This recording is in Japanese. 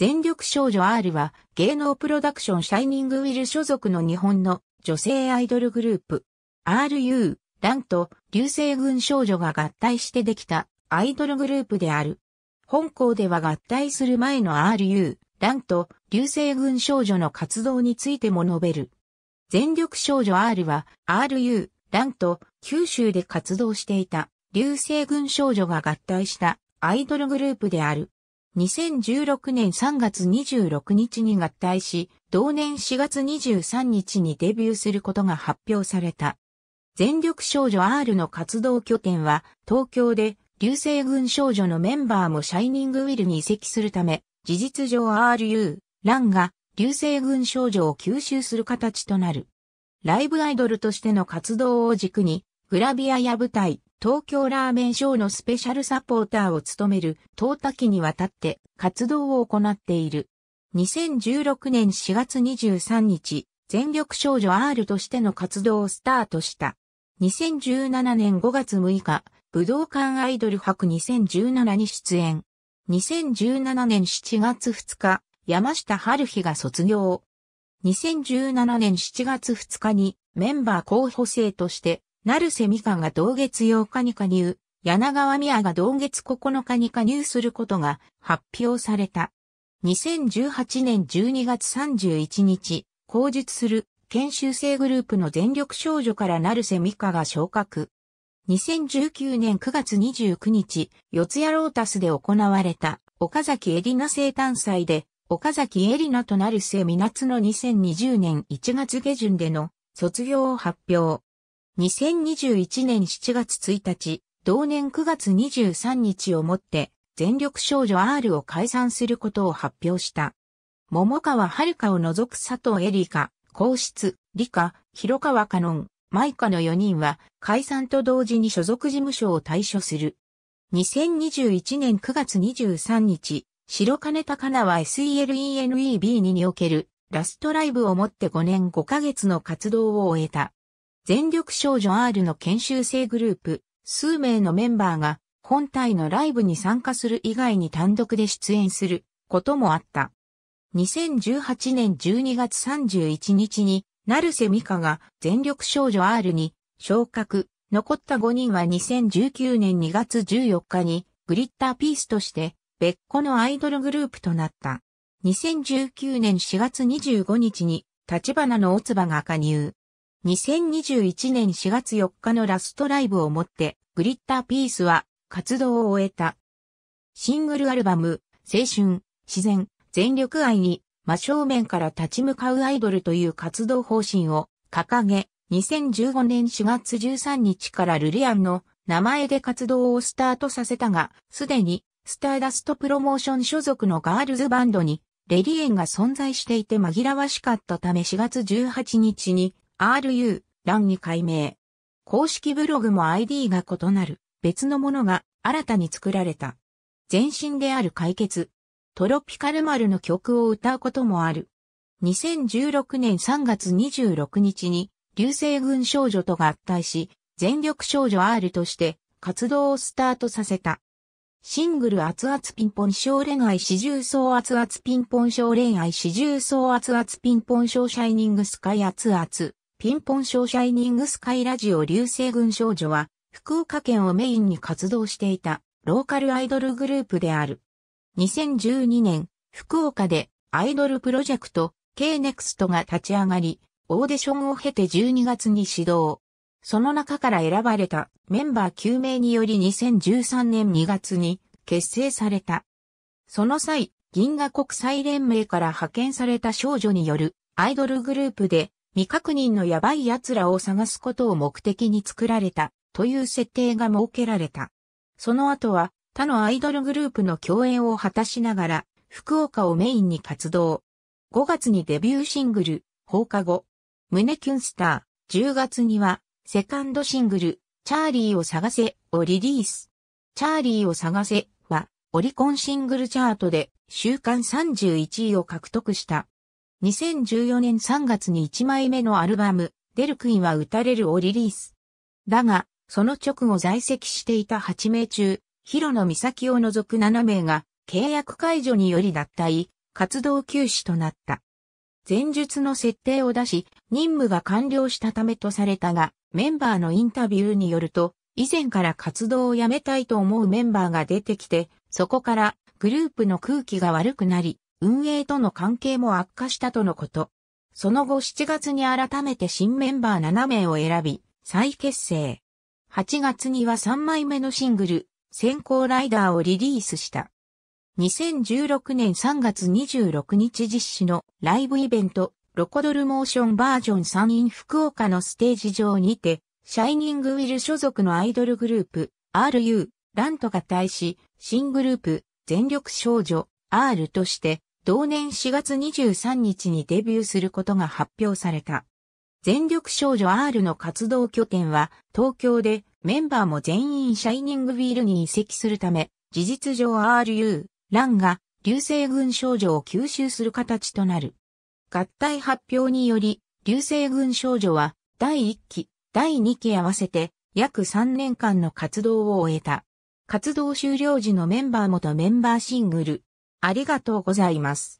全力少女 R は芸能プロダクションシャイニングウィル所属の日本の女性アイドルグループ RU、ランと流星群少女が合体してできたアイドルグループである。本校では合体する前の RU、ランと流星群少女の活動についても述べる。全力少女 R は RU、ランと九州で活動していた流星群少女が合体したアイドルグループである。2016年3月26日に合体し、同年4月23日にデビューすることが発表された。全力少女 R の活動拠点は東京で流星群少女のメンバーもシャイニングウィルに移籍するため、事実上 RU、ランが流星群少女を吸収する形となる。ライブアイドルとしての活動を軸に、グラビアや舞台、東京ラーメンショーのスペシャルサポーターを務める、東滝にわたって活動を行っている。2016年4月23日、全力少女 R としての活動をスタートした。2017年5月6日、武道館アイドル博2017に出演。2017年7月2日、山下春日が卒業。2017年7月2日にメンバー候補生として成瀬みかが同月8日に加入、柳川宮が同月9日に加入することが発表された。2018年12月31日、口述する研修生グループの全力少女から成瀬美香が昇格。2019年9月29日、四谷ロータスで行われた岡崎エリナ生誕祭で、岡崎エリナとるせみなつの2020年1月下旬での卒業を発表。2021年7月1日、同年9月23日をもって、全力少女 R を解散することを発表した。桃川遥を除く佐藤エリカ、皇室、理科、広川カン、マ舞香の4人は解散と同時に所属事務所を退所する。2021年9月23日、白金高菜は SELENEB2 におけるラストライブをもって5年5ヶ月の活動を終えた。全力少女 R の研修生グループ、数名のメンバーが本体のライブに参加する以外に単独で出演することもあった。2018年12月31日に、ルセミカが全力少女 R に昇格、残った5人は2019年2月14日にグリッターピースとして別個のアイドルグループとなった。2019年4月25日に立花のおつばが加入。2021年4月4日のラストライブをもって、グリッターピースは活動を終えた。シングルアルバム、青春、自然、全力愛に真正面から立ち向かうアイドルという活動方針を掲げ、2015年4月13日からルリアンの名前で活動をスタートさせたが、すでにスターダストプロモーション所属のガールズバンドにレリエンが存在していて紛らわしかったため4月18日に RU 欄に改名。公式ブログも ID が異なる別のものが新たに作られた。前身である解決。トロピカル丸の曲を歌うこともある。2016年3月26日に流星群少女と合体し、全力少女 R として活動をスタートさせた。シングル熱々ピンポン症恋愛四重奏熱々ピンポン症恋愛四重奏熱々ピンポン症シャイニングスカイ熱々。ピンポン賞シャイニングスカイラジオ流星群少女は、福岡県をメインに活動していた、ローカルアイドルグループである。2012年、福岡でアイドルプロジェクト K-NEXT が立ち上がり、オーディションを経て12月に始動。その中から選ばれたメンバー9名により2013年2月に結成された。その際、銀河国際連盟から派遣された少女によるアイドルグループで未確認のやばい奴らを探すことを目的に作られたという設定が設けられた。その後は他のアイドルグループの共演を果たしながら福岡をメインに活動。5月にデビューシングル放課後、胸キュンスター、10月にはセカンドシングルチャーリーを探せをリリース。チャーリーを探せはオリコンシングルチャートで週間31位を獲得した。2014年3月に1枚目のアルバム、デルクインは打たれるをリリース。だが、その直後在籍していた8名中、広野美咲を除く7名が、契約解除により脱退、活動休止となった。前述の設定を出し、任務が完了したためとされたが、メンバーのインタビューによると、以前から活動をやめたいと思うメンバーが出てきて、そこからグループの空気が悪くなり、運営との関係も悪化したとのこと。その後7月に改めて新メンバー7名を選び、再結成。8月には3枚目のシングル、先行ライダーをリリースした。2016年3月26日実施のライブイベント、ロコドルモーションバージョン3 in 福岡のステージ上にて、シャイニングウィル所属のアイドルグループ、RU、ラントが対し、新グループ、全力少女、R として、同年4月23日にデビューすることが発表された。全力少女 R の活動拠点は東京でメンバーも全員シャイニングビールに移籍するため、事実上 RU、ランが流星群少女を吸収する形となる。合体発表により、流星群少女は第1期、第2期合わせて約3年間の活動を終えた。活動終了時のメンバーもとメンバーシングル、ありがとうございます。